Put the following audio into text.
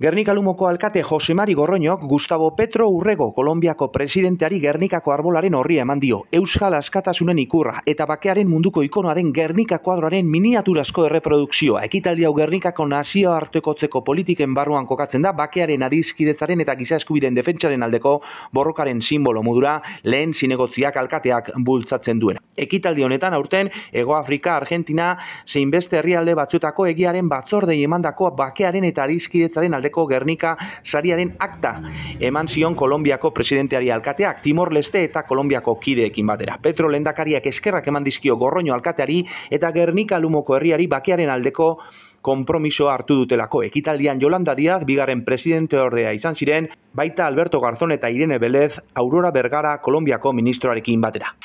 Gernikalumoko alkate Josemari Gorroñok Gustavo Petro Urrego Kolombiako presidenteari Gernikako arbolaren horri eman dio. Euskal askatasunen ikurra eta bakearen munduko ikonoa den Gernika kuadroaren miniaturazko erreprodukzioa. Ekitaldi hau Gernikako nazio hartekotzeko politiken barruan kokatzen da bakearen adizkidetzaren eta giza eskubideen defentsaren aldeko borrokaren simbolo modura lehen zinegotziak alkateak bultzatzen duena. Ekitaldi honetan aurten Hego Afrika, Argentina, zeinbeste beste herrialde batzuetako egiaren batzordei emandako bakearen eta adiskidetzaren aldeko Gernika sariaren akta eman zion Kolombiako presidenteari alkateak Timor Leste eta Kolombiako kideekin batera. Petro lendakariak eskerrak eman dizkio Gorroño alkateari eta Gernika lumoko herriari bakearen aldeko konpromiso hartu dutelako. Ekitaldian Jolanda Diaz, bigarren presidente ordea izan ziren, baita Alberto Garzón eta Irene Belez, Aurora Bergara, Kolombiako ministroarekin batera.